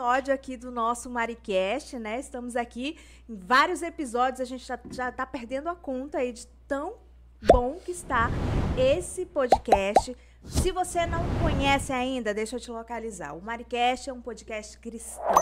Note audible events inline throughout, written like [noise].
episódio aqui do nosso Maricast, né? Estamos aqui em vários episódios, a gente já, tá, já tá perdendo a conta aí de tão bom que está esse podcast. Se você não conhece ainda, deixa eu te localizar. O Maricast é um podcast cristão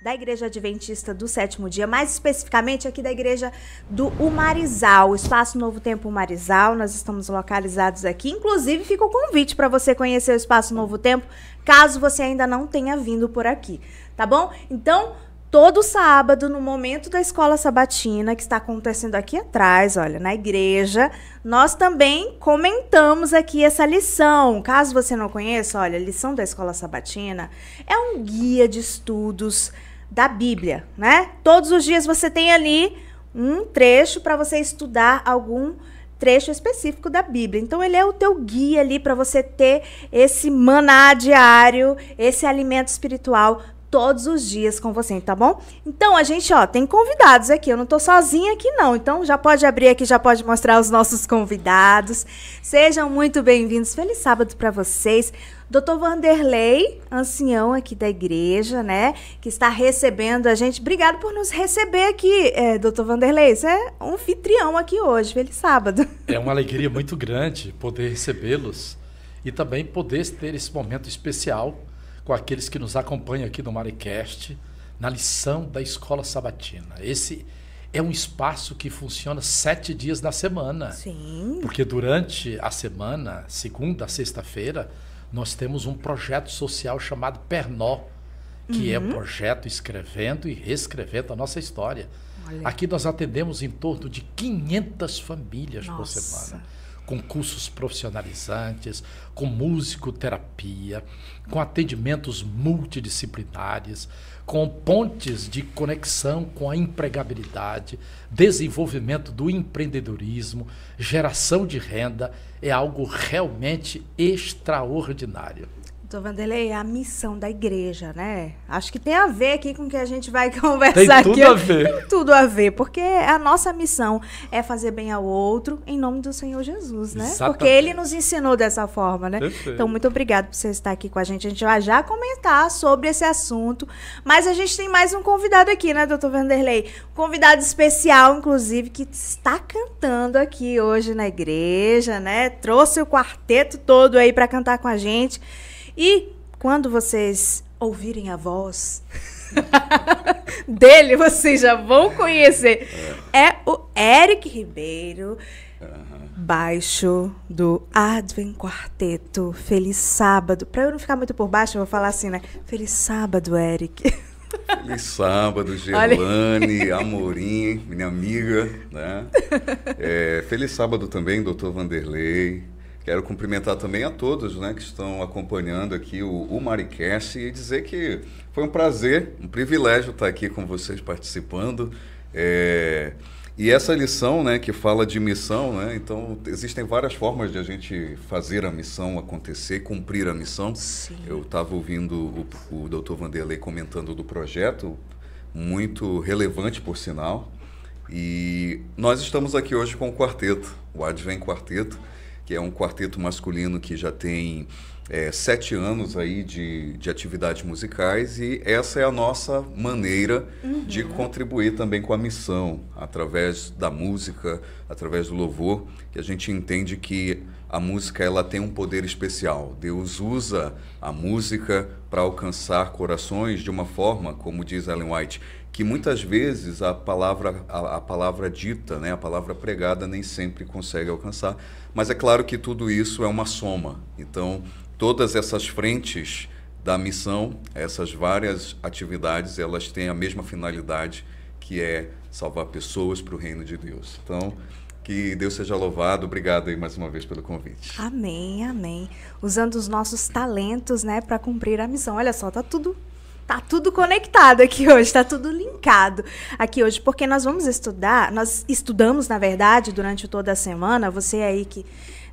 da Igreja Adventista do Sétimo Dia, mais especificamente aqui da Igreja do Marizal, Espaço Novo Tempo Marizal. Nós estamos localizados aqui. Inclusive, fica o convite para você conhecer o Espaço Novo Tempo, caso você ainda não tenha vindo por aqui, tá bom? Então, Todo sábado, no momento da escola sabatina, que está acontecendo aqui atrás, olha, na igreja, nós também comentamos aqui essa lição. Caso você não conheça, olha, a lição da escola sabatina é um guia de estudos da Bíblia, né? Todos os dias você tem ali um trecho para você estudar algum trecho específico da Bíblia. Então ele é o teu guia ali para você ter esse maná diário, esse alimento espiritual todos os dias com você, tá bom? Então a gente, ó, tem convidados aqui. Eu não tô sozinha aqui não. Então já pode abrir aqui, já pode mostrar os nossos convidados. Sejam muito bem-vindos. Feliz sábado para vocês. Doutor Vanderlei, ancião aqui da igreja, né? Que está recebendo a gente. Obrigado por nos receber aqui, é, doutor Vanderlei. Você é um anfitrião aqui hoje. Feliz sábado. É uma alegria muito grande poder recebê-los e também poder ter esse momento especial com aqueles que nos acompanham aqui no Marecast, na lição da Escola Sabatina. Esse é um espaço que funciona sete dias na semana. Sim. Porque durante a semana, segunda a sexta-feira, nós temos um projeto social chamado Pernó, que uhum. é um uhum. projeto escrevendo e reescrevendo a nossa história. Olha. Aqui nós atendemos em torno de 500 famílias nossa. por semana com cursos profissionalizantes, com musicoterapia, com atendimentos multidisciplinares, com pontes de conexão com a empregabilidade, desenvolvimento do empreendedorismo, geração de renda, é algo realmente extraordinário. Doutor Vanderlei, é a missão da igreja, né? Acho que tem a ver aqui com o que a gente vai [laughs] conversar aqui. Tem tudo aqui. a ver. Tem tudo a ver, porque a nossa missão é fazer bem ao outro em nome do Senhor Jesus, né? Exatamente. Porque ele nos ensinou dessa forma, né? Perfeito. Então, muito obrigado por você estar aqui com a gente. A gente vai já comentar sobre esse assunto, mas a gente tem mais um convidado aqui, né, doutor Vanderlei? Um convidado especial, inclusive, que está cantando aqui hoje na igreja, né? Trouxe o quarteto todo aí para cantar com a gente. E quando vocês ouvirem a voz dele, vocês já vão conhecer. É, é o Eric Ribeiro, baixo do Advent Quarteto. Feliz sábado. Para eu não ficar muito por baixo, eu vou falar assim, né? Feliz sábado, Eric. Feliz sábado, [laughs] Gerlane, Amorim, minha amiga, né? [laughs] É, feliz sábado também, doutor Vanderlei. Quero cumprimentar também a todos né, que estão acompanhando aqui o, o Maricast e dizer que foi um prazer, um privilégio estar aqui com vocês participando. É... E essa lição, né, que fala de missão, né, então existem várias formas de a gente fazer a missão acontecer, cumprir a missão. Sim. Eu estava ouvindo o, o Dr. Vanderlei comentando do projeto, muito relevante por sinal. E nós estamos aqui hoje com o quarteto, o Advent Quarteto que é um quarteto masculino que já tem é, sete anos aí de, de atividades musicais e essa é a nossa maneira uhum. de contribuir também com a missão, através da música, através do louvor, que a gente entende que a música ela tem um poder especial. Deus usa a música para alcançar corações de uma forma, como diz Ellen White, que muitas vezes a palavra a, a, palavra dita, né, a palavra pregada nem sempre consegue alcançar. Mas é claro que tudo isso é uma soma. Então, todas essas frentes da missão, essas várias atividades, elas têm a mesma finalidade, que é salvar pessoas para o reino de Deus. Então, que Deus seja louvado. Obrigado aí mais uma vez pelo convite. Amém, amém. Usando os nossos talentos, né, para cumprir a missão. Olha só, tá tudo tá tudo conectado aqui [laughs] hoje, tá tudo linkado aqui hoje, porque nós vamos estudar, nós estudamos, na verdade, durante toda a semana. Você aí que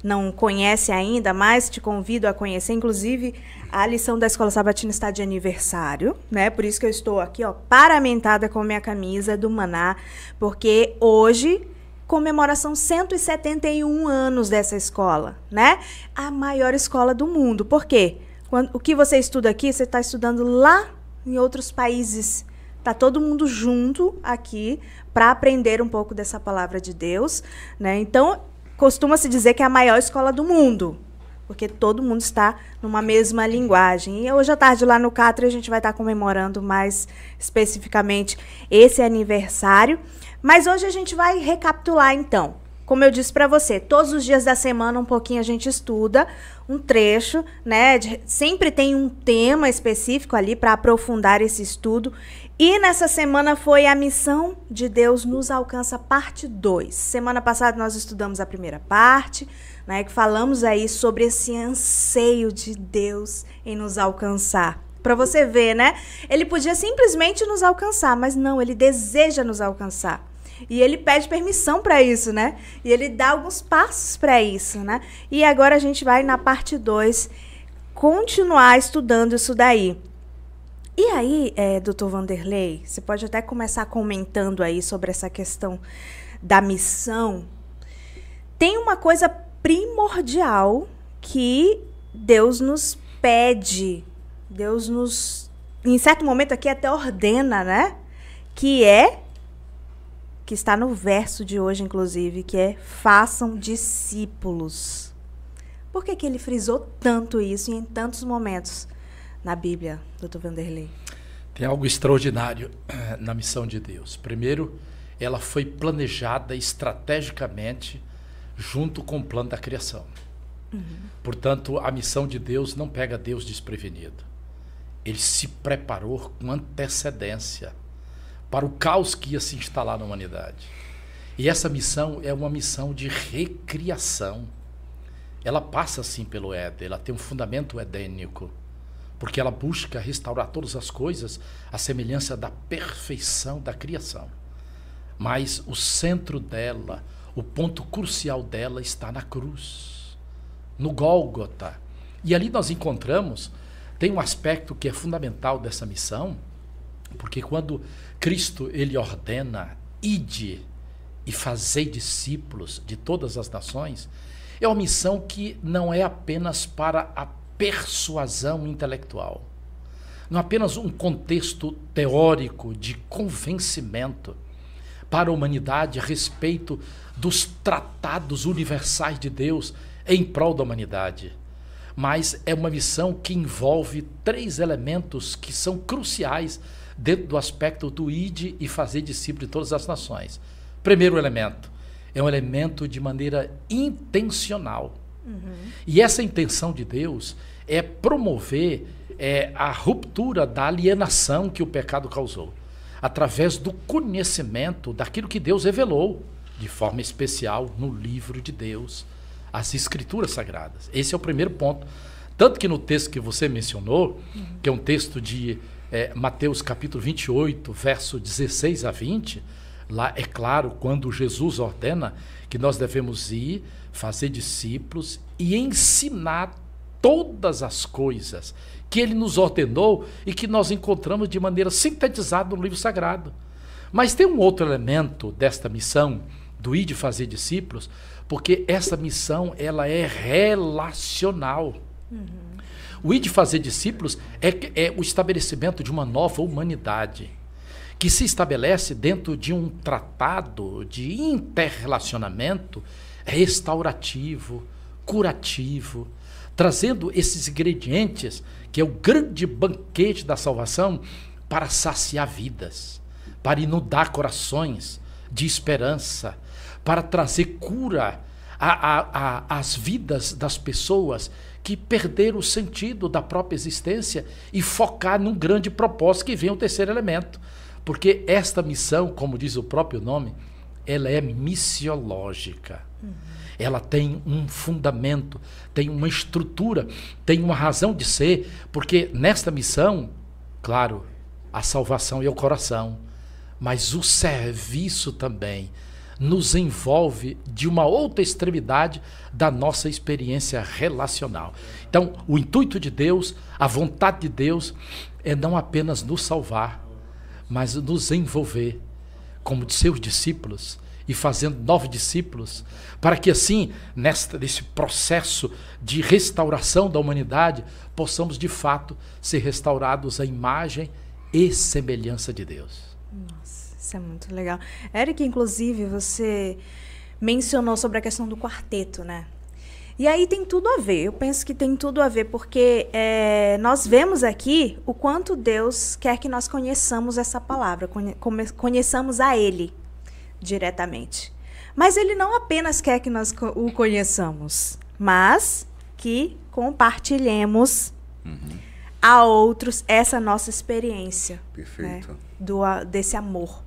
não conhece ainda, mas te convido a conhecer, inclusive, a lição da Escola Sabatina está de aniversário, né? Por isso que eu estou aqui, ó, paramentada com minha camisa do Maná, porque hoje comemoração 171 anos dessa escola, né? A maior escola do mundo. Por quê? Quando, o que você estuda aqui, você está estudando lá em outros países. Tá todo mundo junto aqui para aprender um pouco dessa palavra de Deus, né? Então, costuma-se dizer que é a maior escola do mundo, porque todo mundo está numa mesma linguagem. E hoje à tarde lá no Catre a gente vai estar tá comemorando mais especificamente esse aniversário. Mas hoje a gente vai recapitular então. Como eu disse para você, todos os dias da semana um pouquinho a gente estuda um trecho, né? De, sempre tem um tema específico ali para aprofundar esse estudo. E nessa semana foi a missão de Deus nos alcança parte 2. Semana passada nós estudamos a primeira parte, né, que falamos aí sobre esse anseio de Deus em nos alcançar. Para você ver, né? Ele podia simplesmente nos alcançar, mas não, ele deseja nos alcançar. E ele pede permissão para isso, né? E ele dá alguns passos para isso, né? E agora a gente vai na parte 2 continuar estudando isso daí. E aí, é, doutor Vanderlei, você pode até começar comentando aí sobre essa questão da missão. Tem uma coisa primordial que Deus nos pede, Deus nos, em certo momento aqui até ordena, né? Que é que está no verso de hoje, inclusive, que é façam discípulos. Por que, que ele frisou tanto isso em tantos momentos na Bíblia, doutor Vanderlei? Tem algo extraordinário eh, na missão de Deus. Primeiro, ela foi planejada estrategicamente junto com o plano da criação. Uhum. Portanto, a missão de Deus não pega Deus desprevenido. Ele se preparou com antecedência para o caos que ia se instalar na humanidade. E essa missão é uma missão de recriação. Ela passa assim pelo Éden, ela tem um fundamento edênico, porque ela busca restaurar todas as coisas à semelhança da perfeição da criação. Mas o centro dela, o ponto crucial dela está na cruz, no Gólgota. E ali nós encontramos tem um aspecto que é fundamental dessa missão, porque quando Cristo ele ordena, ide e fazei discípulos de todas as nações, é uma missão que não é apenas para a persuasão intelectual. Não é apenas um contexto teórico de convencimento para a humanidade a respeito dos tratados universais de Deus em prol da humanidade. Mas é uma missão que envolve três elementos que são cruciais dentro do aspecto do id e fazer discípulo de todas as nações. Primeiro elemento, é um elemento de maneira intencional. Uhum. E essa intenção de Deus é promover é, a ruptura da alienação que o pecado causou, através do conhecimento daquilo que Deus revelou, de forma especial no livro de Deus, as Escrituras Sagradas. Esse é o primeiro ponto. Tanto que no texto que você mencionou, uhum. que é um texto de é, Mateus capítulo 28, verso 16 a 20, lá é claro quando Jesus ordena que nós devemos ir, fazer discípulos e ensinar todas as coisas que ele nos ordenou e que nós encontramos de maneira sintetizada no livro sagrado. Mas tem um outro elemento desta missão do ir de fazer discípulos, porque essa missão ela é relacional. Uhum. O ir de fazer discípulos é, é o estabelecimento de uma nova humanidade que se estabelece dentro de um tratado de interrelacionamento restaurativo, curativo, trazendo esses ingredientes que é o grande banquete da salvação para saciar vidas, para inundar corações de esperança, para trazer cura às vidas das pessoas que perder o sentido da própria existência e focar num grande propósito que vem o terceiro elemento. Porque esta missão, como diz o próprio nome, ela é missiológica. Uhum. Ela tem um fundamento, tem uma estrutura, tem uma razão de ser, porque nesta missão, claro, a salvação é o coração, mas o serviço também nos envolve de uma outra extremidade da nossa experiência relacional. Então, o intuito de Deus, a vontade de Deus, é não apenas nos salvar, mas nos envolver como de seus discípulos e fazendo novos discípulos, para que assim, nesta, nesse processo de restauração da humanidade, possamos de fato ser restaurados à imagem e semelhança de Deus. Nossa. Isso é muito legal. Eric, inclusive, você mencionou sobre a questão do quarteto, né? E aí tem tudo a ver, eu penso que tem tudo a ver, porque é, nós vemos aqui o quanto Deus quer que nós conheçamos essa palavra, conhe conheçamos a Ele diretamente. Mas Ele não apenas quer que nós o conheçamos, mas que compartilhemos uhum. a outros essa nossa experiência. Né? Perfeito. Né, do, desse amor.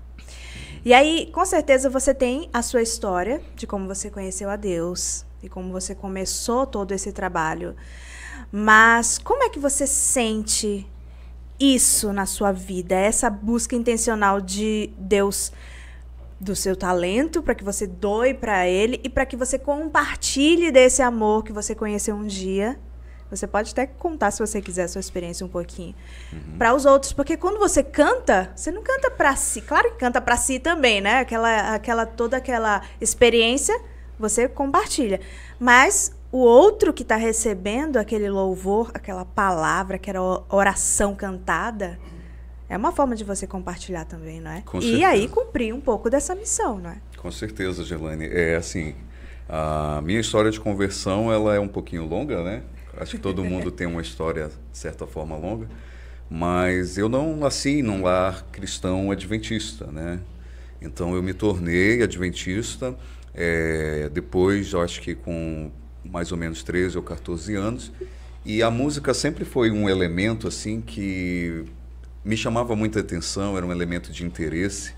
E aí, com certeza, você tem a sua história de como você conheceu a Deus e como você começou todo esse trabalho. Mas como é que você sente isso na sua vida? Essa busca intencional de Deus do seu talento para que você doe para ele e para que você compartilhe desse amor que você conheceu um dia você pode até contar, se você quiser, a sua experiência um pouquinho. Uhum. Para os outros, porque quando você canta, você não canta para si. Claro que canta para si também, né? Aquela, aquela, toda aquela experiência você compartilha. Mas o outro que está recebendo aquele louvor, aquela palavra, aquela oração cantada, é uma forma de você compartilhar também, não é? Com e aí cumprir um pouco dessa missão, não é? Com certeza, Gelane. É assim, a minha história de conversão ela é um pouquinho longa, né? Acho que todo mundo tem uma história, de certa forma, longa. Mas eu não nasci num lar cristão adventista, né? Então eu me tornei adventista é, depois, acho que com mais ou menos 13 ou 14 anos. E a música sempre foi um elemento assim que me chamava muita atenção, era um elemento de interesse.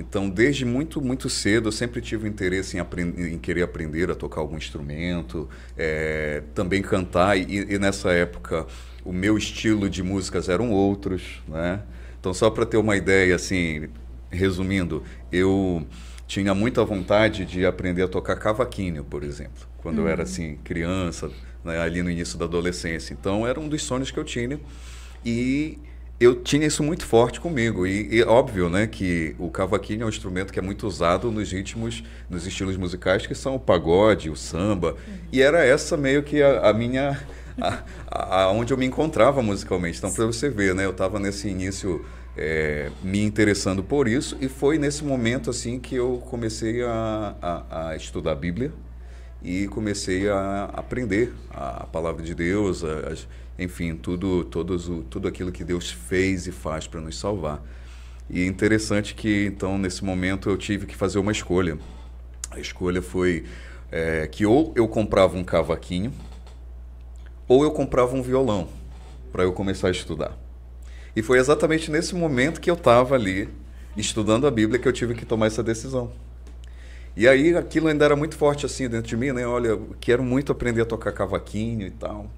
Então, desde muito, muito cedo, eu sempre tive interesse em, em querer aprender a tocar algum instrumento, é, também cantar. E, e, nessa época, o meu estilo de músicas eram outros, né? Então, só para ter uma ideia, assim, resumindo, eu tinha muita vontade de aprender a tocar cavaquinho, por exemplo, quando uhum. eu era, hum. assim, criança, né? ali no início da adolescência. Então, era um dos sonhos que eu tinha. E eu tinha isso muito forte comigo. E, e, óbvio, né, que o cavaquinho é um instrumento que é muito usado nos ritmos, nos estilos musicais que são o pagode, o samba. Uhum. E era essa meio que a, a minha. A, a, onde eu me encontrava musicalmente. Então, para você ver, né, eu estava nesse início é, me interessando por isso. E foi nesse momento, assim, que eu comecei a, a estudar a Bíblia e comecei a aprender a palavra de Deus, enfim, tudo, todos, tudo aquilo que Deus fez e faz para nos salvar. E é interessante que, então, nesse momento eu tive que fazer uma escolha. A escolha foi é, que ou eu comprava um cavaquinho ou eu comprava um violão para eu começar a estudar. E foi exatamente nesse momento que eu estava ali estudando a Bíblia que eu tive que tomar essa decisão. E aí aquilo ainda era muito forte assim dentro de mim, né? Olha, quero muito aprender a tocar cavaquinho e tal.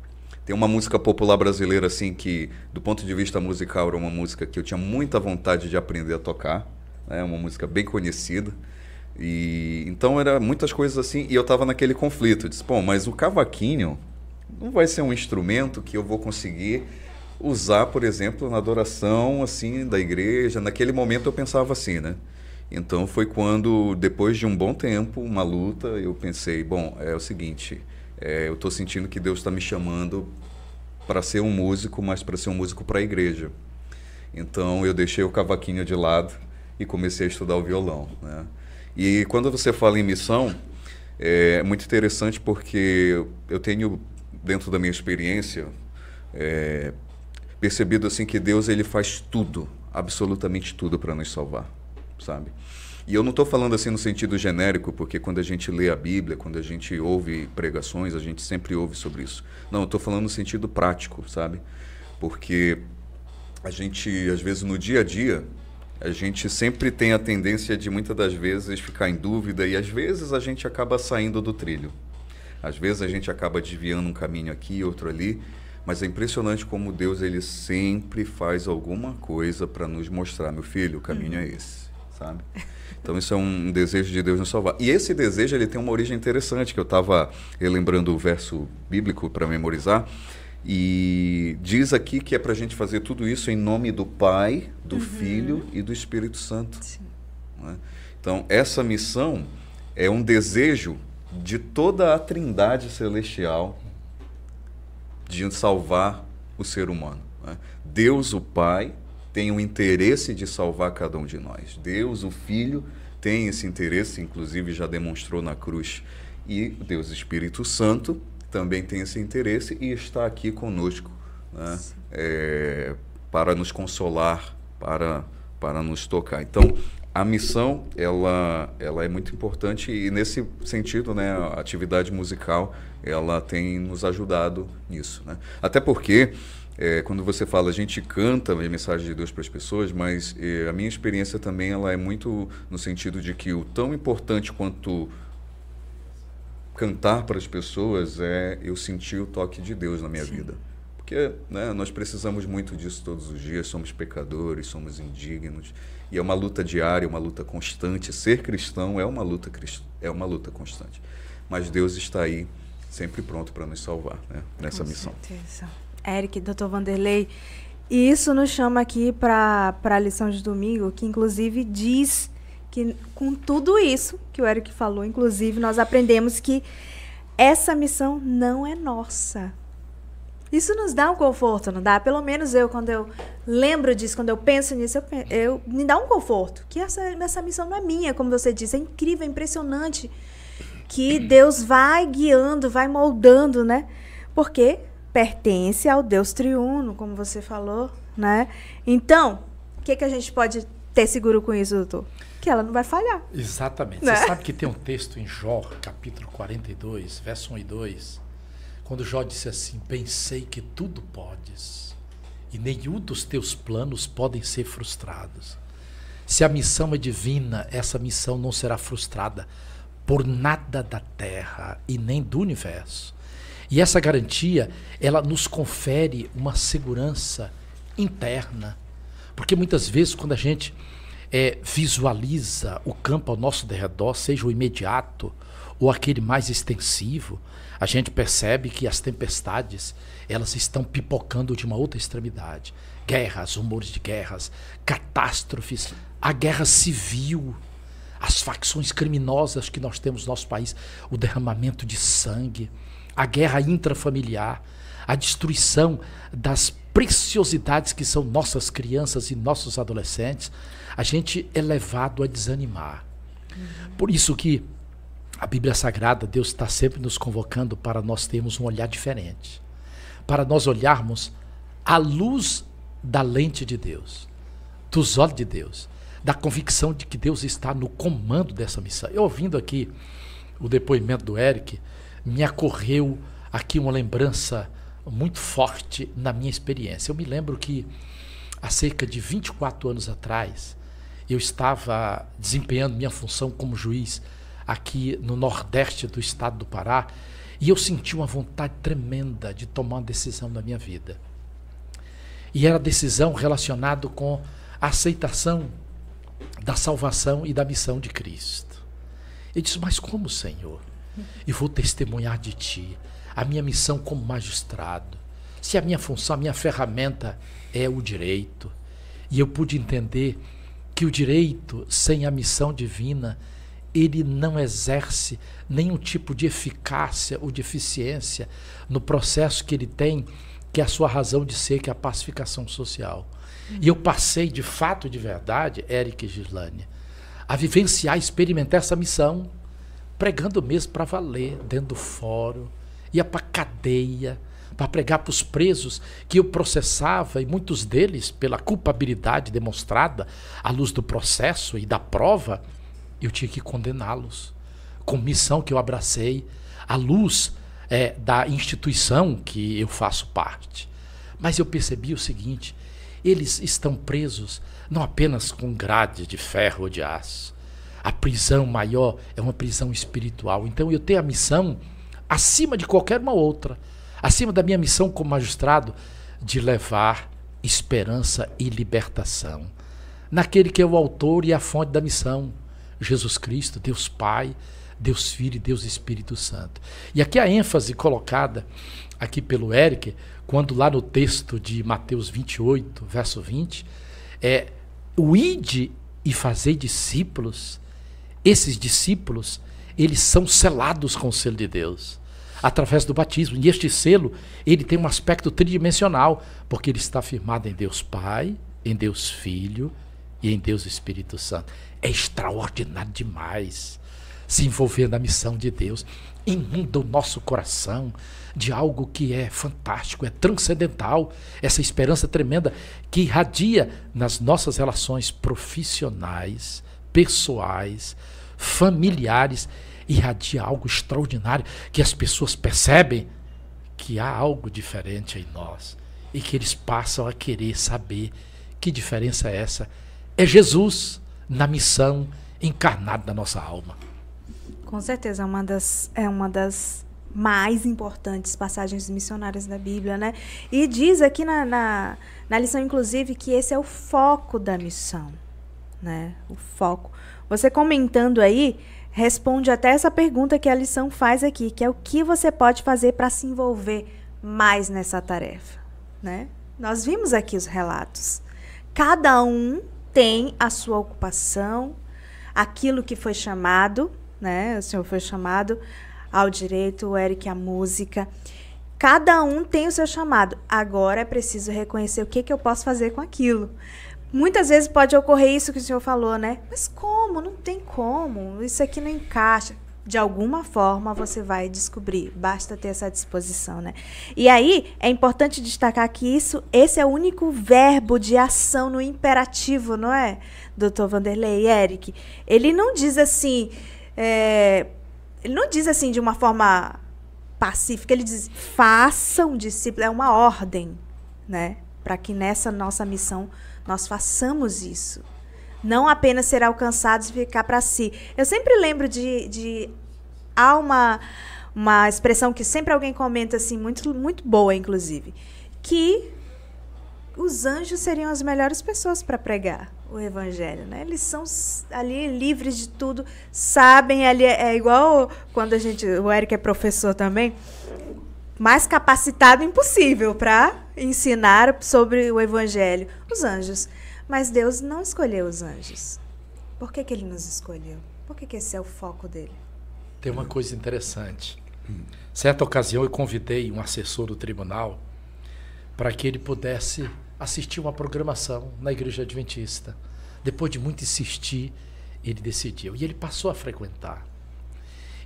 Tem uma música popular brasileira assim que, do ponto de vista musical, era uma música que eu tinha muita vontade de aprender a tocar. É né? uma música bem conhecida. E então era muitas coisas assim, e eu estava naquele conflito. Eu disse, bom, mas o cavaquinho não vai ser um instrumento que eu vou conseguir usar, por exemplo, na adoração assim da igreja. Naquele momento eu pensava assim, né? Então foi quando, depois de um bom tempo, uma luta, eu pensei, bom, é o seguinte, é, eu estou sentindo que Deus está me chamando para ser um músico, mas para ser um músico para a igreja. Então eu deixei o cavaquinho de lado e comecei a estudar o violão. Né? E quando você fala em missão, é muito interessante porque eu tenho, dentro da minha experiência, é, percebido assim que Deus ele faz tudo, absolutamente tudo para nos salvar sabe? E eu não estou falando assim no sentido genérico, porque quando a gente lê a Bíblia, quando a gente ouve pregações, a gente sempre ouve sobre isso. Não, estou falando no sentido prático, sabe? Porque a gente, às vezes, no dia a dia, a gente sempre tem a tendência de muitas das vezes ficar em dúvida e às vezes a gente acaba saindo do trilho. Às vezes a gente acaba desviando um caminho aqui, outro ali, mas é impressionante como Deus ele sempre faz alguma coisa para nos mostrar, meu filho, o caminho hum. é esse sabe? Então isso é um desejo de Deus nos salvar. E esse desejo ele tem uma origem interessante que eu estava lembrando o verso bíblico para memorizar. E diz aqui que é para a gente fazer tudo isso em nome do Pai, do uhum. Filho e do Espírito Santo. É? Então, essa missão é um desejo de toda a trindade celestial de salvar o ser humano. É? Deus, o Pai, tem o um interesse de salvar cada um de nós. Deus, o Filho, tem esse interesse, inclusive já demonstrou na cruz. E Deus Espírito Santo também tem esse interesse e está aqui conosco né? é, para nos consolar, para, para nos tocar. Então, a missão ela, ela é muito importante e nesse sentido né a atividade musical ela tem nos ajudado nisso né? até porque é, quando você fala, a gente canta a mensagem de Deus para as pessoas, mas é, a minha experiência também ela é muito no sentido de que o tão importante quanto cantar para as pessoas é eu sentir o toque de Deus na minha Sim. vida. Porque né, nós precisamos muito disso todos os dias, somos pecadores, somos indignos, e é uma luta diária, uma luta constante. Ser cristão é uma luta, é uma luta constante. Mas Deus está aí, sempre pronto para nos salvar né, nessa Com missão. Certeza. Eric, Dr. Vanderlei. E isso nos chama aqui para a lição de domingo, que inclusive diz que com tudo isso que o Eric falou, inclusive, nós aprendemos que essa missão não é nossa. Isso nos dá um conforto, não dá? Pelo menos eu, quando eu lembro disso, quando eu penso nisso, eu, eu me dá um conforto. Que essa, essa missão não é minha, como você disse. É incrível, é impressionante que Deus vai guiando, vai moldando, né? Porque pertence ao Deus triuno, como você falou, né? Então, o que, que a gente pode ter seguro com isso, doutor? Que ela não vai falhar. Exatamente. Né? Você sabe que tem um texto em Jó, capítulo 42, verso 1 e 2, quando Jó disse assim: Pensei que tudo podes, e nenhum dos teus planos podem ser frustrados. Se a missão é divina, essa missão não será frustrada por nada da terra e nem do universo. E essa garantia, ela nos confere uma segurança interna. Porque muitas vezes, quando a gente é, visualiza o campo ao nosso derredor, seja o imediato ou aquele mais extensivo, a gente percebe que as tempestades elas estão pipocando de uma outra extremidade. Guerras, rumores de guerras, catástrofes, a guerra civil, as facções criminosas que nós temos no nosso país, o derramamento de sangue a guerra intrafamiliar, a destruição das preciosidades que são nossas crianças e nossos adolescentes, a gente é levado a desanimar. Uhum. Por isso que a Bíblia Sagrada, Deus está sempre nos convocando para nós termos um olhar diferente, para nós olharmos à luz da lente de Deus, dos olhos de Deus, da convicção de que Deus está no comando dessa missão. Eu ouvindo aqui o depoimento do Eric, me acorreu aqui uma lembrança muito forte na minha experiência. Eu me lembro que há cerca de 24 anos atrás, eu estava desempenhando minha função como juiz aqui no nordeste do estado do Pará e eu senti uma vontade tremenda de tomar uma decisão na minha vida. E era decisão relacionada com a aceitação da salvação e da missão de Cristo. Eu disse, mas como, Senhor? e vou testemunhar de ti a minha missão como magistrado. Se a minha função, a minha ferramenta é o direito. E eu pude entender que o direito, sem a missão divina, ele não exerce nenhum tipo de eficácia ou de eficiência no processo que ele tem, que é a sua razão de ser, que é a pacificação social. Uhum. E eu passei, de fato, de verdade, Eric e Gislane, a vivenciar, experimentar essa missão pregando mesmo para valer, dentro do fórum, ia para cadeia, para pregar para os presos que eu processava e muitos deles, pela culpabilidade demonstrada à luz do processo e da prova, eu tinha que condená-los. Com missão que eu abracei, à luz é, da instituição que eu faço parte. Mas eu percebi o seguinte: eles estão presos não apenas com grades de ferro ou de aço a prisão maior é uma prisão espiritual. Então eu tenho a missão acima de qualquer uma outra, acima da minha missão como magistrado, de levar esperança e libertação naquele que é o autor e a fonte da missão, Jesus Cristo, Deus Pai, Deus Filho e Deus Espírito Santo. E aqui a ênfase colocada aqui pelo Eric, quando lá no texto de Mateus 28, verso 20, é o ide e fazer discípulos esses discípulos, eles são selados com o selo de Deus através do batismo. E este selo, ele tem um aspecto tridimensional, porque ele está firmado em Deus Pai, em Deus Filho e em Deus Espírito Santo. É extraordinário demais se envolver na missão de Deus. Inunda o nosso coração de algo que é fantástico, é transcendental, essa esperança tremenda que irradia nas nossas relações profissionais, pessoais, familiares, irradia algo extraordinário que as pessoas percebem que há algo diferente em nós e que eles passam a querer saber que diferença é essa. É Jesus na missão encarnada da nossa alma. Com certeza, é uma das, é uma das mais importantes passagens missionárias da Bíblia, né? E diz aqui na, na, na lição, inclusive, que esse é o foco da missão, né? O foco. Você comentando aí responde até essa pergunta que a lição faz aqui, que é o que você pode fazer para se envolver mais nessa tarefa, né? Nós vimos aqui os relatos. Cada um tem a sua ocupação, aquilo que foi chamado, né? O senhor foi chamado ao direito, o Eric à música. Cada um tem o seu chamado. Agora é preciso reconhecer o que, que eu posso fazer com aquilo. Muitas vezes pode ocorrer isso que o senhor falou, né? Mas como? Não tem como. Isso aqui não encaixa. De alguma forma você vai descobrir. Basta ter essa disposição, né? E aí é importante destacar que isso, esse é o único verbo de ação no imperativo, não é, Dr. Vanderlei e Eric? Ele não diz assim. É, ele não diz assim de uma forma pacífica, ele diz: façam discípulos, é uma ordem, né? Para que nessa nossa missão nós façamos isso. Não apenas ser alcançados e ficar para si. Eu sempre lembro de, de. Há uma, uma expressão que sempre alguém comenta, assim, muito, muito boa, inclusive, que os anjos seriam as melhores pessoas para pregar o evangelho, né? Eles são ali livres de tudo, sabem ali é, é igual quando a gente, o Eric é professor também, mais capacitado impossível para ensinar sobre o evangelho, os anjos. Mas Deus não escolheu os anjos. Por que, que ele nos escolheu? Por que, que esse é o foco dele? Tem uma coisa interessante. Certa ocasião eu convidei um assessor do tribunal para que ele pudesse assistir uma programação na igreja adventista. Depois de muito insistir, ele decidiu. E ele passou a frequentar.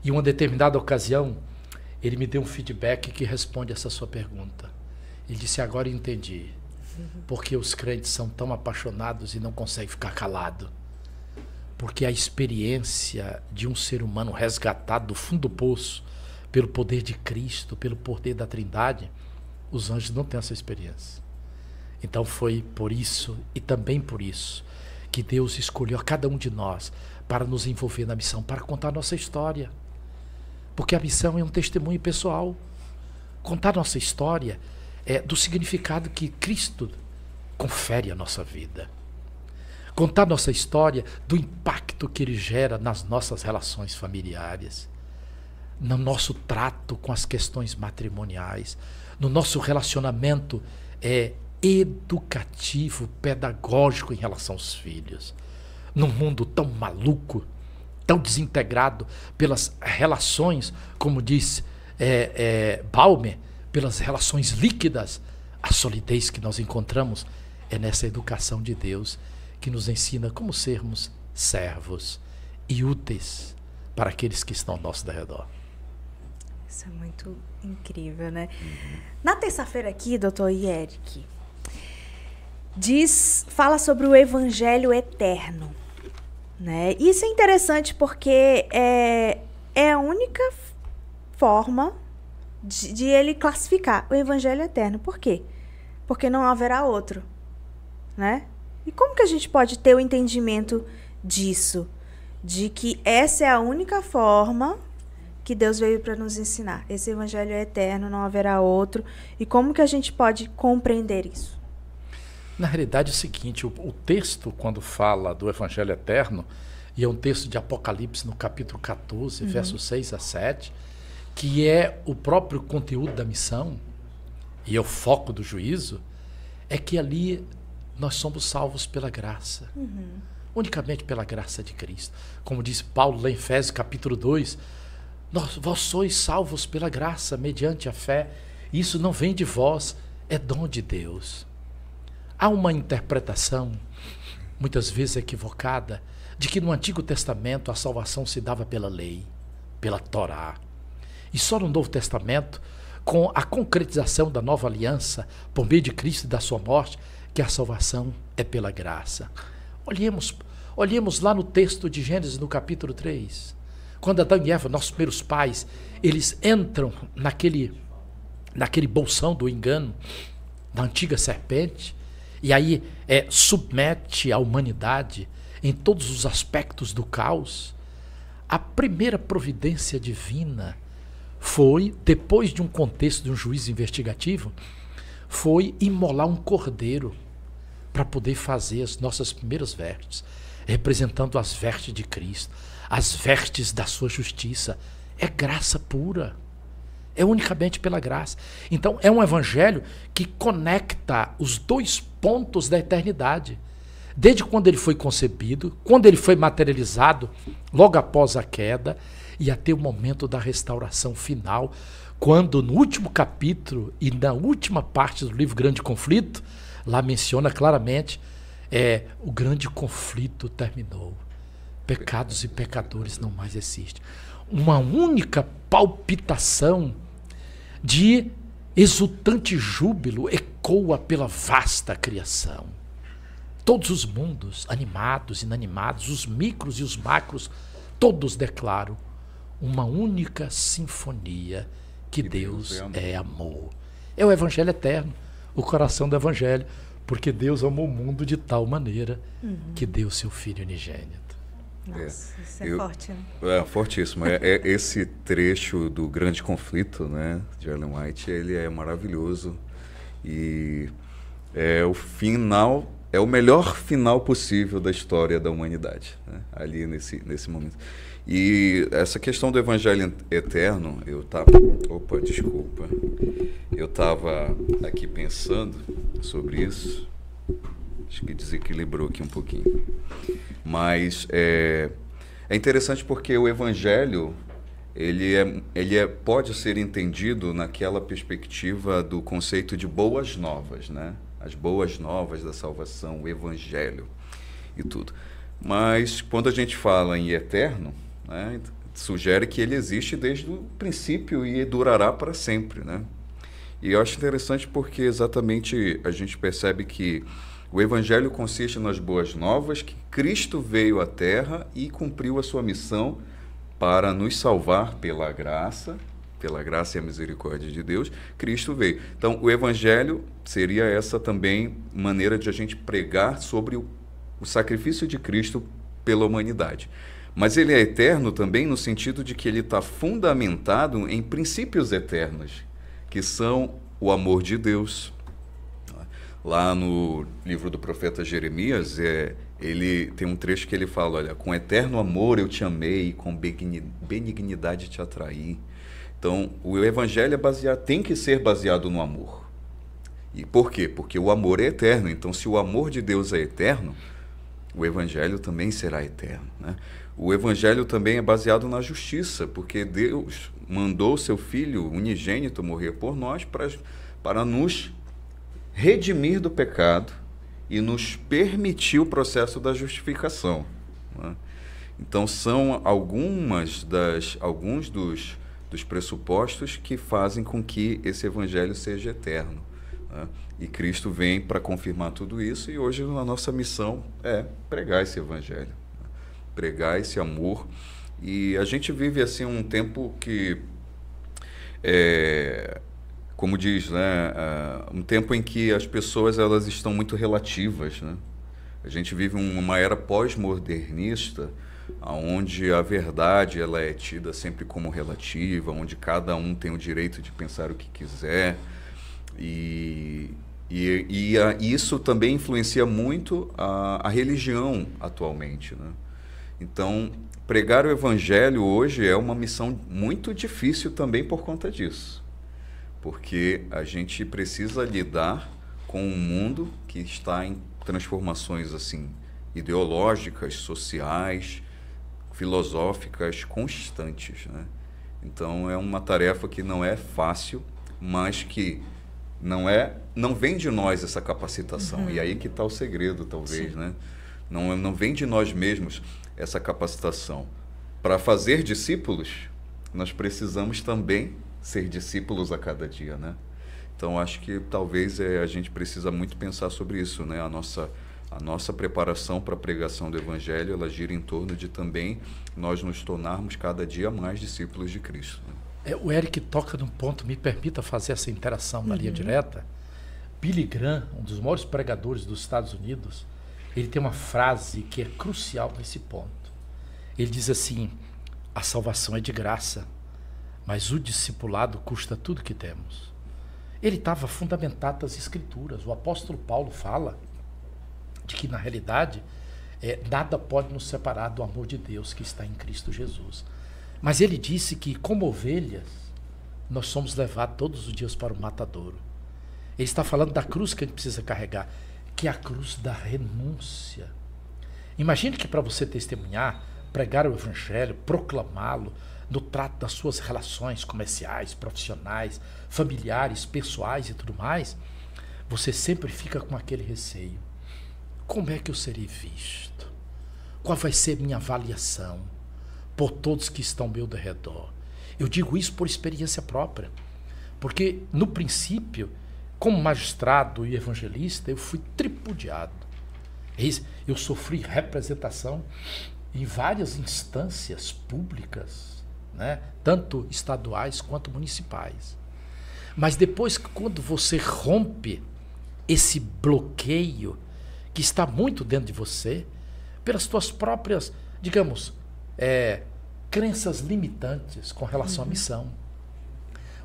E uma determinada ocasião, ele me deu um feedback que responde essa sua pergunta. Ele disse: Agora entendi. Porque os crentes são tão apaixonados e não conseguem ficar calado. Porque a experiência de um ser humano resgatado do fundo do poço pelo poder de Cristo, pelo poder da Trindade, os anjos não têm essa experiência. Então foi por isso e também por isso que Deus escolheu a cada um de nós para nos envolver na missão, para contar nossa história porque a missão é um testemunho pessoal. Contar nossa história é do significado que Cristo confere à nossa vida. Contar nossa história do impacto que ele gera nas nossas relações familiares, no nosso trato com as questões matrimoniais, no nosso relacionamento é, educativo, pedagógico em relação aos filhos. Num mundo tão maluco, tão desintegrado pelas relações, como diz é, é, Balmer, pelas relações líquidas, a solidez que nós encontramos é nessa educação de Deus que nos ensina como sermos servos e úteis para aqueles que estão ao nosso redor. Isso é muito incrível, né? Uhum. Na terça-feira aqui, doutor Eric, diz, fala sobre o evangelho eterno. Né? Isso é interessante porque é, é a única forma de, de ele classificar o evangelho eterno. Por quê? Porque não haverá outro. Né? E como que a gente pode ter o entendimento disso? De que essa é a única forma que Deus veio para nos ensinar. Esse evangelho é eterno, não haverá outro. E como que a gente pode compreender isso? Na realidade é o seguinte, o, o texto quando fala do Evangelho Eterno, e é um texto de Apocalipse no capítulo 14, uhum. versos 6 a 7, que é o próprio conteúdo da missão, e é o foco do juízo, é que ali nós somos salvos pela graça. Uhum. Unicamente pela graça de Cristo. Como diz Paulo lá em Efésios capítulo 2, nós, vós sois salvos pela graça, mediante a fé. Isso não vem de vós, é dom de Deus. Há uma interpretação, muitas vezes equivocada, de que no Antigo Testamento a salvação se dava pela lei, pela Torá. E só no Novo Testamento, com a concretização da nova aliança, por meio de Cristo e da sua morte, que a salvação é pela graça. Olhemos, olhemos lá no texto de Gênesis, no capítulo 3. Quando Adão e Eva, nossos primeiros pais, eles entram naquele, naquele bolsão do engano da antiga serpente, e aí é, submete a humanidade em todos os aspectos do caos. A primeira providência divina foi, depois de um contexto de um juiz investigativo, foi imolar um cordeiro para poder fazer as nossas primeiras vestes, representando as vestes de Cristo, as vestes da sua justiça. É graça pura. É unicamente pela graça. Então é um evangelho que conecta os dois pontos da eternidade. Desde quando ele foi concebido, quando ele foi materializado, logo após a queda, e até o momento da restauração final, quando no último capítulo e na última parte do livro Grande Conflito, lá menciona claramente é o grande conflito terminou. Pecados e pecadores não mais existem. Uma única palpitação de exultante júbilo ecoa pela vasta criação. Todos os mundos, animados, inanimados, os micros e os macros, todos declaram uma única sinfonia que, Deus, é, amor. é amor. É o evangelho eterno, o coração do evangelho, porque Deus amou o mundo de tal maneira uhum. que deu seu filho unigênito. É. Nossa, é. isso é eu, forte, né? É, fortíssimo. é, é, esse trecho do grande conflito, né, de Ellen White, ele é maravilhoso. E é o final, é o melhor final possível da história da humanidade, né, ali nesse, nesse momento. E essa questão do evangelho eterno, eu tava, opa, desculpa. Eu tava aqui pensando sobre isso. Acho que desequilibrou aqui um pouquinho. Mas é, é interessante porque o Evangelho ele, é, ele é, pode ser entendido naquela perspectiva do conceito de boas novas, né? As boas novas da salvação, o Evangelho e tudo. Mas quando a gente fala em eterno, né, sugere que ele existe desde o princípio e durará para sempre, né? E eu acho interessante porque exatamente a gente percebe que o evangelho consiste nas boas novas que Cristo veio à terra e cumpriu a sua missão para nos salvar pela graça, pela graça e a misericórdia de Deus, Cristo veio. Então, o evangelho seria essa também maneira de a gente pregar sobre o, o sacrifício de Cristo pela humanidade. Mas ele é eterno também no sentido de que ele está fundamentado em princípios eternos, que são o amor de Deus, Lá no livro do profeta Jeremias, é, ele tem um trecho que ele fala: Olha, com eterno amor eu te amei, com benignidade te atraí. Então, o evangelho é baseado, tem que ser baseado no amor. E por quê? Porque o amor é eterno. Então, se o amor de Deus é eterno, o evangelho também será eterno. Né? O evangelho também é baseado na justiça, porque Deus mandou seu Filho unigênito morrer por nós para, para nos redimir do pecado e nos permitir o processo da justificação. Né? Então são algumas das alguns dos, dos pressupostos que fazem com que esse evangelho seja eterno. Né? E Cristo vem para confirmar tudo isso e hoje a nossa missão é pregar esse evangelho, né? pregar esse amor. E a gente vive assim um tempo que é, como diz, né, eh, um tempo em que as pessoas elas estão muito relativas, né? A gente vive uma era pós-modernista, onde a verdade ela é tida sempre como relativa, onde cada um tem o direito de pensar o que quiser e e, e a, isso também influencia muito a, a religião atualmente, né? Então pregar o evangelho hoje é uma missão muito difícil também por conta disso porque a gente precisa lidar com um mundo que está em transformações assim ideológicas, sociais, filosóficas constantes, né? Então é uma tarefa que não é fácil, mas que não é, não vem de nós essa capacitação. Uhum. E aí que está o segredo, talvez, Sim. né? Não, não vem de nós mesmos essa capacitação. Para fazer discípulos, nós precisamos também ser discípulos a cada dia, né? Então acho que talvez é, a gente precisa muito pensar sobre isso, né? A nossa a nossa preparação para a pregação do evangelho, ela gira em torno de também nós nos tornarmos cada dia mais discípulos de Cristo. Né? É, o Eric toca num ponto, me permita fazer essa interação na uhum. linha direta. Billy Graham, um dos maiores pregadores dos Estados Unidos, ele tem uma frase que é crucial nesse ponto. Ele diz assim: a salvação é de graça mas o discipulado custa tudo que temos. Ele estava fundamentado nas Escrituras. O apóstolo Paulo fala de que, na realidade, é, nada pode nos separar do amor de Deus que está em Cristo Jesus. Mas ele disse que, como ovelhas, nós somos levados todos os dias para o matadouro. Ele está falando da cruz que a gente precisa carregar, que é a cruz da renúncia. Imagine que para você testemunhar, pregar o evangelho, proclamá-lo, no trato das suas relações comerciais, profissionais, familiares, pessoais e tudo mais, você sempre fica com aquele receio. Como é que eu serei visto? Qual vai ser minha avaliação por todos que estão ao meu redor? Eu digo isso por experiência própria. Porque, no princípio, como magistrado e evangelista, eu fui tripudiado. Eu sofri representação em várias instâncias públicas né? tanto estaduais quanto municipais. Mas depois, quando você rompe esse bloqueio que está muito dentro de você, pelas tuas próprias, digamos, é, crenças limitantes com relação uhum. à missão.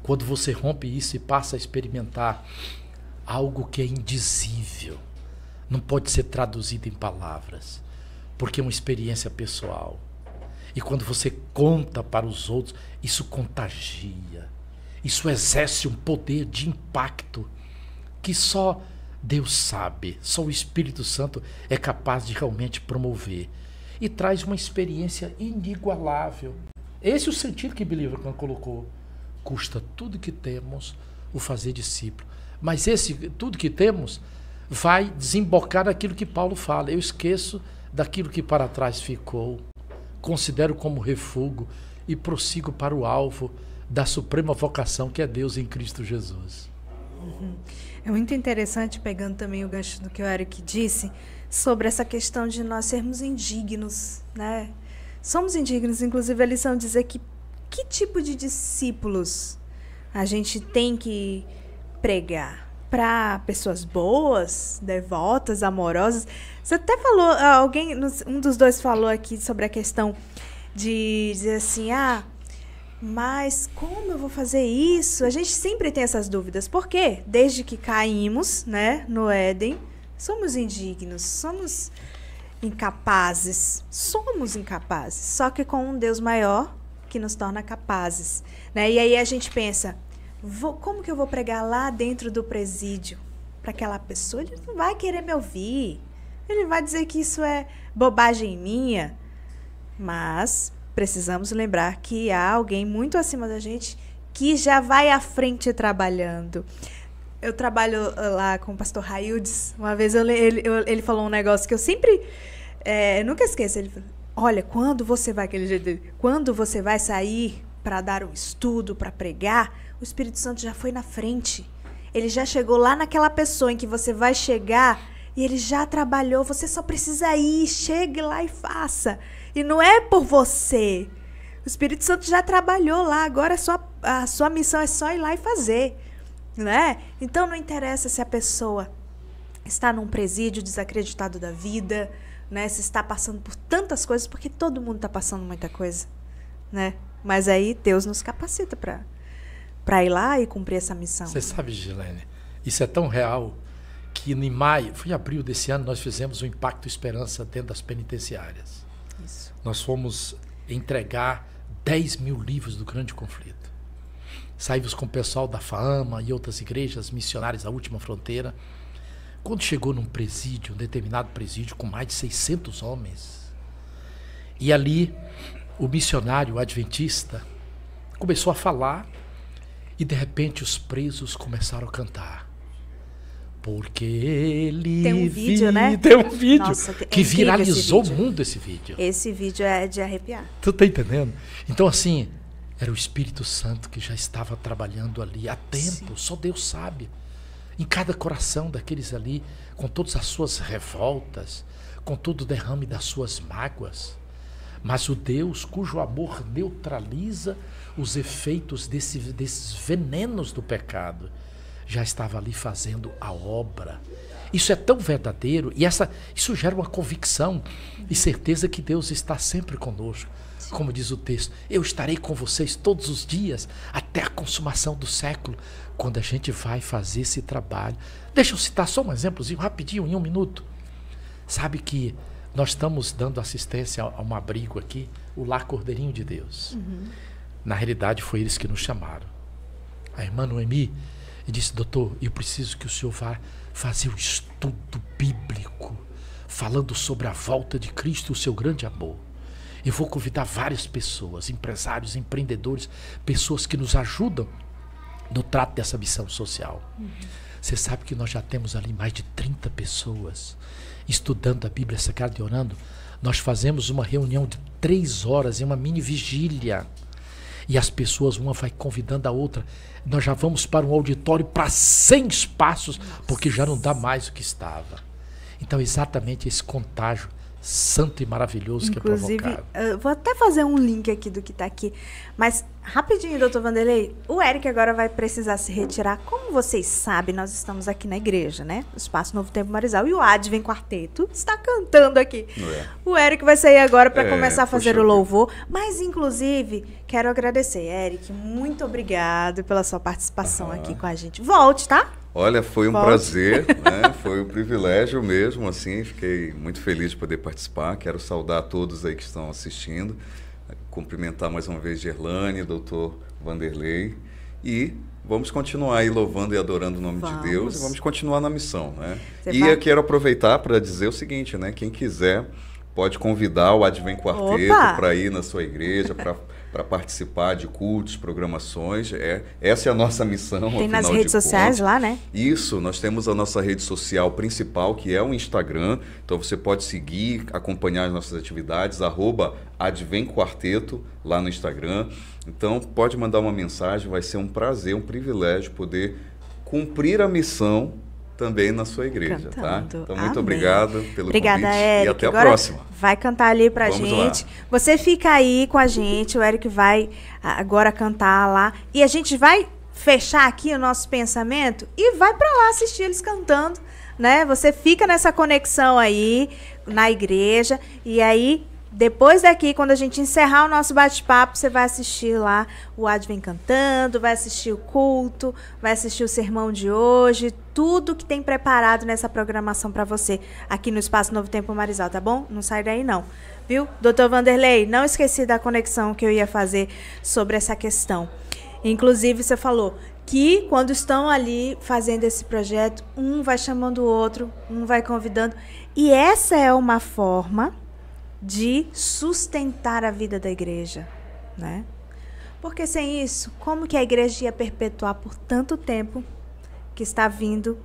Quando você rompe isso e passa a experimentar algo que é indizível, não pode ser traduzido em palavras, porque é uma experiência pessoal e quando você conta para os outros, isso contagia. Isso exerce um poder de impacto que só Deus sabe, só o Espírito Santo é capaz de realmente promover. E traz uma experiência inigualável. Esse é o sentido que Bilivran colocou. Custa tudo que temos o fazer discípulo. Mas esse tudo que temos vai desembocar naquilo que Paulo fala. Eu esqueço daquilo que para trás ficou considero como refúgio e prossigo para o alvo da suprema vocação que é Deus em Cristo Jesus. Uhum. É muito interessante, pegando também o gancho do que o Eric disse, sobre essa questão de nós sermos indignos, né? Somos indignos, inclusive a lição dizer é que que tipo de discípulos a gente tem que pregar, para pessoas boas, devotas, amorosas. Você até falou, ah, alguém, um dos dois falou aqui sobre a questão de dizer assim, ah, mas como eu vou fazer isso? A gente sempre tem essas dúvidas. Por quê? Desde que caímos, né, no Éden, somos indignos, somos incapazes, somos incapazes. Só que com um Deus maior que nos torna capazes, né? E aí a gente pensa, Vou, como que eu vou pregar lá dentro do presídio para aquela pessoa? Ele não vai querer me ouvir. Ele vai dizer que isso é bobagem minha. Mas precisamos lembrar que há alguém muito acima da gente que já vai à frente trabalhando. Eu trabalho lá com o pastor Raildes. Uma vez eu, ele, eu, ele falou um negócio que eu sempre. É, nunca esqueço. Ele falou: Olha, quando você vai. Aquele jeito quando você vai sair para dar um estudo, para pregar, o Espírito Santo já foi na frente. Ele já chegou lá naquela pessoa em que você vai chegar e ele já trabalhou. Você só precisa ir, chegue lá e faça. E não é por você. O Espírito Santo já trabalhou lá, agora a sua, a sua missão é só ir lá e fazer. Né? Então não interessa se a pessoa está num presídio desacreditado da vida, né? Se está passando por tantas coisas, porque todo mundo está passando muita coisa, né? Mas aí Deus nos capacita para para ir lá e cumprir essa missão. Você sabe, Gilene, isso é tão real que em maio, foi em abril desse ano, nós fizemos o Impacto Esperança dentro das penitenciárias. Isso. Nós fomos entregar 10 mil livros do grande conflito. Saímos com o pessoal da Fama e outras igrejas missionários da última fronteira. Quando chegou num presídio, um determinado presídio, com mais de 600 homens, e ali o missionário o adventista começou a falar e de repente os presos começaram a cantar. Porque ele. Tem um vídeo, vi... né? Tem um vídeo. Nossa, que, que viralizou o mundo esse vídeo. Esse vídeo é de arrepiar. Tu tá entendendo? Então, assim, era o Espírito Santo que já estava trabalhando ali há tempo, Sim. só Deus sabe. Em cada coração daqueles ali, com todas as suas revoltas, com todo o derrame das suas mágoas. Mas o Deus cujo amor neutraliza os efeitos desse, desses venenos do pecado, já estava ali fazendo a obra. Isso é tão verdadeiro e essa, isso gera uma convicção e certeza que Deus está sempre conosco. Como diz o texto, eu estarei com vocês todos os dias até a consumação do século, quando a gente vai fazer esse trabalho. Deixa eu citar só um exemplozinho, rapidinho, em um minuto. Sabe que nós estamos dando assistência a um abrigo aqui, o Lar Cordeirinho de Deus. Uhum. Na realidade, foi eles que nos chamaram. A irmã Noemi disse: Doutor, eu preciso que o senhor vá fazer um estudo bíblico, falando sobre a volta de Cristo o seu grande amor. Eu vou convidar várias pessoas, empresários, empreendedores, pessoas que nos ajudam no trato dessa missão social. Uhum. Você sabe que nós já temos ali mais de 30 pessoas estudando a Bíblia Sagrada e orando. Nós fazemos uma reunião de três horas, é uma mini vigília. E as pessoas, uma vai convidando a outra. Nós já vamos para um auditório para 100 espaços, porque já não dá mais o que estava. Então, exatamente esse contágio santo e maravilhoso Inclusive, que é provocado. Ah, vou até fazer um link aqui do que está aqui. Mas, rapidinho, doutor Vanderlei, o Eric agora vai precisar se retirar. Como vocês sabem, nós estamos aqui na igreja, né? Espaço Novo Tempo Marizal. E o Advent Quarteto está cantando aqui. É. O Eric vai sair agora para é, começar a fazer o louvor. Mas, inclusive, quero agradecer. Eric, muito obrigado pela sua participação uhum. aqui com a gente. Volte, tá? Olha, foi um prazer, né? foi um privilégio mesmo, assim, fiquei muito feliz de poder participar, quero saudar todos aí que estão assistindo, cumprimentar mais uma vez Gerlane, doutor Vanderlei, e vamos continuar aí louvando e adorando o nome vamos. de Deus, e vamos continuar na missão, né? e vai... eu quero aproveitar para dizer o seguinte, né, quem quiser pode convidar o Advent Quarteto para ir na sua igreja, para para participar de cultos, programações. É, essa é a nossa missão. Tem nas redes sociais lá, né? Isso, nós temos a nossa rede social principal, que é o Instagram. Então você pode seguir, acompanhar as nossas atividades, arroba Advém Quarteto lá no Instagram. Então pode mandar uma mensagem, vai ser um prazer, um privilégio poder cumprir a missão também na sua igreja, tá? Cantando. tá? Então, muito Amém. obrigado pelo Obrigada, convite Eric. e até a Agora próxima. Vai cantar ali pra Vamos gente. Lá. Você fica aí com a gente, o Eric vai agora cantar lá e a gente vai fechar aqui o nosso pensamento e vai para lá assistir eles cantando, né? Você fica nessa conexão aí na igreja e aí depois daqui, quando a gente encerrar o nosso bate-papo, você vai assistir lá o Advent Cantando, vai assistir o culto, vai assistir o sermão de hoje, tudo que tem preparado nessa programação para você aqui no Espaço Novo Tempo Marizal, tá bom? Não sai daí não, viu? Doutor Vanderlei, não esqueci da conexão que eu ia fazer sobre essa questão. Inclusive, você falou que quando estão ali fazendo esse projeto, um vai chamando o outro, um vai convidando. E essa é uma forma de sustentar a vida da igreja, né? Porque sem isso, como que a igreja ia perpetuar por tanto tempo que está vindo,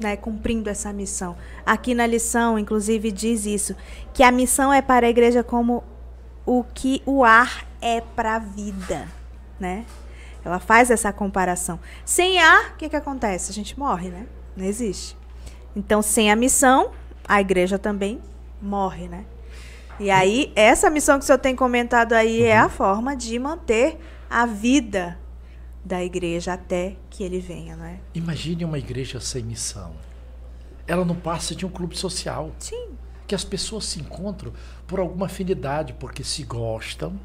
né, cumprindo essa missão? Aqui na lição, inclusive, diz isso, que a missão é para a igreja como o que o ar é para a vida, né? Ela faz essa comparação. Sem ar, o que, que acontece? A gente morre, né? Não existe. Então, sem a missão, a igreja também morre, né? E aí, essa missão que o senhor tem comentado aí é a uhum. forma de manter a vida da igreja até que ele venha, não é? Imagine uma igreja sem missão. Ela não passa de um clube social. Sim. Que as pessoas se encontram por alguma afinidade, porque se gostam.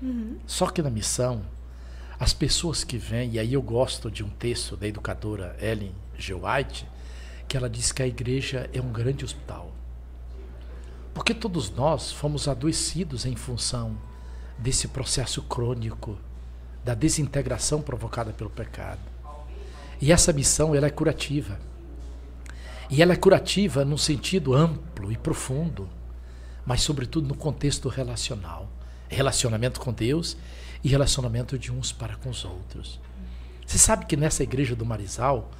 Uhum. Só que na missão, as pessoas que vêm, e aí eu gosto de um texto da educadora Ellen G. White, que ela diz que a igreja é um grande hospital. Porque todos nós fomos adoecidos em função desse processo crônico da desintegração provocada pelo pecado. E essa missão ela é curativa. E ela é curativa num sentido amplo e profundo, mas sobretudo no contexto relacional, é relacionamento com Deus e relacionamento de uns para com os outros. Você sabe que nessa igreja do Marizal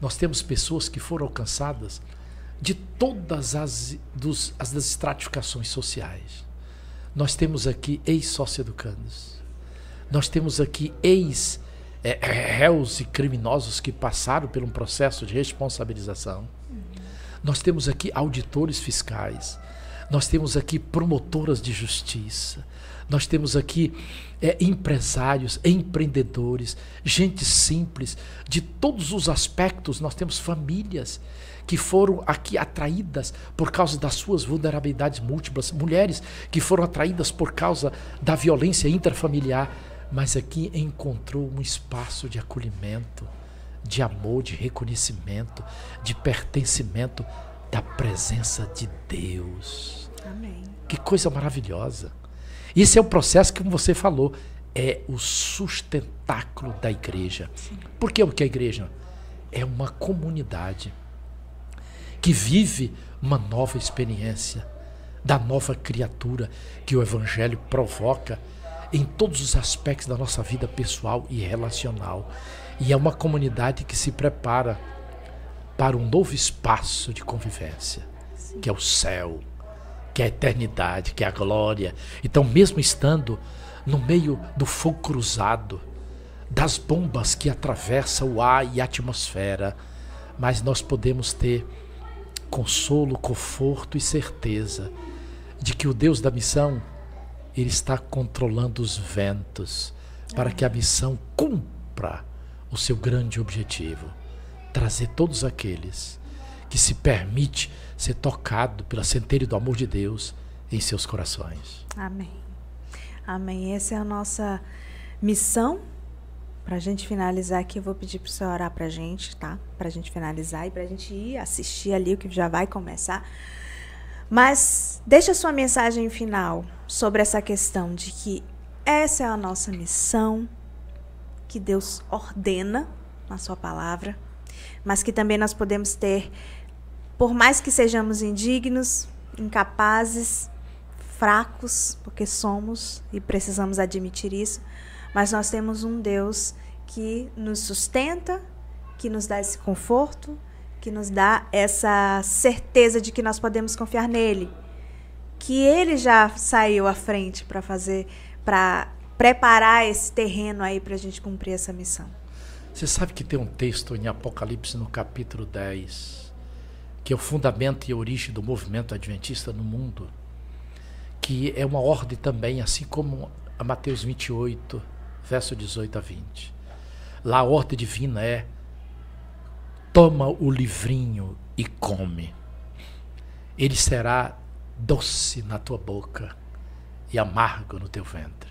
nós temos pessoas que foram alcançadas de todas as, dos, as das estratificações sociais. Nós temos aqui ex-socioeducandos, nós temos aqui ex é, é, réus e criminosos que passaram por um processo de responsabilização. Nós temos aqui auditores fiscais, nós temos aqui promotoras de justiça, nós temos aqui é, empresários, empreendedores, gente simples, de todos os aspectos, nós temos famílias que foram aqui atraídas por causa das suas vulnerabilidades múltiplas, mulheres que foram atraídas por causa da violência intrafamiliar, mas aqui encontrou um espaço de acolhimento, de amor, de reconhecimento, de pertencimento da presença de Deus. Amém. Que coisa maravilhosa. Esse é o processo que, como você falou, é o sustentáculo da igreja. Sim. Por que o que é a igreja? É uma comunidade que vive uma nova experiência da nova criatura que o Evangelho provoca em todos os aspectos da nossa vida pessoal e relacional. E é uma comunidade que se prepara para um novo espaço de convivência, Sim. que é o céu, que é a eternidade, que é a glória. Então, mesmo estando no meio do fogo cruzado, das bombas que atravessa o ar e a atmosfera, mas nós podemos ter consolo, conforto e certeza de que o Deus da missão ele está controlando os ventos para que a missão cumpra o seu grande objetivo, trazer todos aqueles que se permite ser tocado pela centelha do amor de Deus em seus corações. Amém. Amém. Essa é a nossa missão Pra gente finalizar aqui, eu vou pedir para você orar pra gente, tá? Pra gente finalizar e pra gente ir assistir ali o que já vai começar. Mas deixa sua mensagem final sobre essa questão de que essa é a nossa missão que Deus ordena na sua palavra, mas que também nós podemos ter, por mais que sejamos indignos, incapazes, fracos, porque somos e precisamos admitir isso, mas nós temos um Deus que nos sustenta, que nos dá esse conforto, que nos dá essa certeza de que nós podemos confiar nele, que ele já saiu à frente para fazer, para preparar esse terreno aí para a gente cumprir essa missão. Você sabe que tem um texto em Apocalipse no capítulo 10, que é o fundamento e origem do movimento adventista no mundo, que é uma ordem também, assim como a Mateus 28, verso 18 a 20. Lá a horta divina é: toma o livrinho e come. Ele será doce na tua boca e amargo no teu ventre.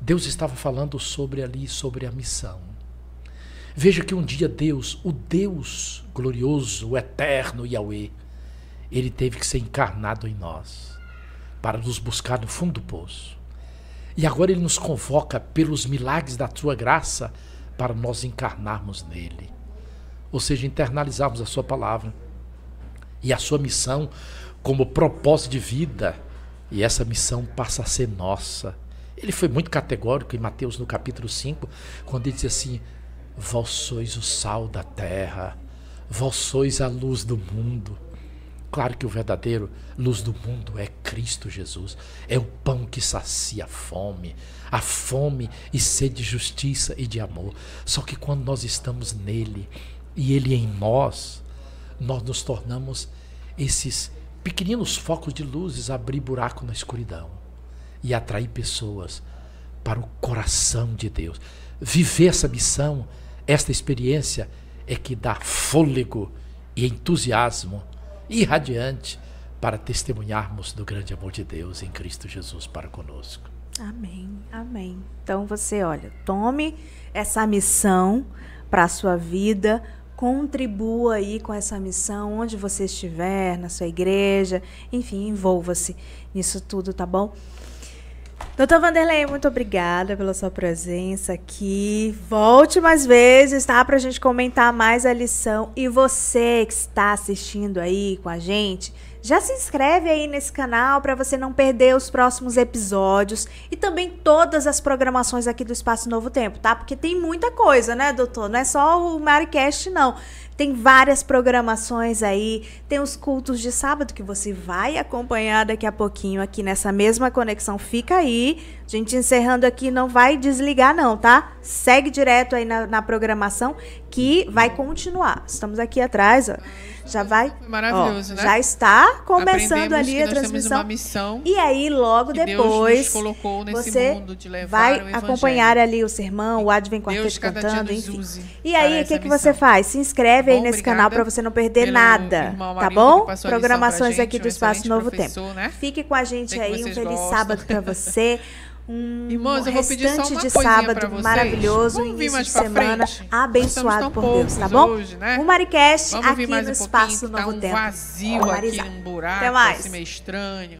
Deus estava falando sobre ali, sobre a missão. Veja que um dia Deus, o Deus glorioso, o eterno Yahweh, ele teve que ser encarnado em nós para nos buscar no fundo do poço. E agora ele nos convoca pelos milagres da tua graça para nós encarnarmos nele. Ou seja, internalizarmos a sua palavra e a sua missão como propósito de vida. E essa missão passa a ser nossa. Ele foi muito categórico em Mateus no capítulo 5, quando ele diz assim: Vós sois o sal da terra, vós sois a luz do mundo. Claro que o verdadeiro luz do mundo é Cristo Jesus, é o pão que sacia a fome, a fome e sede de justiça e de amor. Só que quando nós estamos nele e ele em nós, nós nos tornamos esses pequeninos focos de luzes abrir buraco na escuridão e atrair pessoas para o coração de Deus. Viver essa missão, esta experiência é que dá fôlego e entusiasmo irradiante para testemunharmos do grande amor de Deus em Cristo Jesus para conosco. Amém, amém. Então você, olha, tome essa missão para a sua vida, contribua aí com essa missão, onde você estiver, na sua igreja, enfim, envolva-se nisso tudo, tá bom? Doutor Vanderlei, muito obrigada pela sua presença aqui. Volte mais vezes, tá? Para a gente comentar mais a lição. E você que está assistindo aí com a gente, já se inscreve aí nesse canal para você não perder os próximos episódios e também todas as programações aqui do Espaço Novo Tempo, tá? Porque tem muita coisa, né, doutor? Não é só o Maricast, não. Tem várias programações aí, tem os cultos de sábado que você vai acompanhar daqui a pouquinho aqui nessa mesma conexão. Fica aí, a gente encerrando aqui, não vai desligar não, tá? Segue direto aí na, na programação que vai continuar. Estamos aqui atrás, ó. Já vai. Maravilhoso, né? ó, né? Já está começando ali a transmissão. missão e aí, logo depois, você de vai acompanhar ali o sermão, o Advent Quarteto cantando, enfim. E aí, o que, que você faz? Se inscreve inscreve aí nesse canal para você não perder nada, tá bom? Programações aqui do Espaço Novo Tempo. Né? Fique com a gente aí, um feliz gostam. sábado para você. [laughs] Um Irmãos, eu vou pedir só uma de sábado maravilhoso, Vamos início de semana frente. abençoado por Deus, tá bom? Hoje, né? O Maricast Vamos aqui no um Espaço tá Novo tá um Tempo. Vazio aqui, um buraco, Até assim, mais. Assim meio estranho.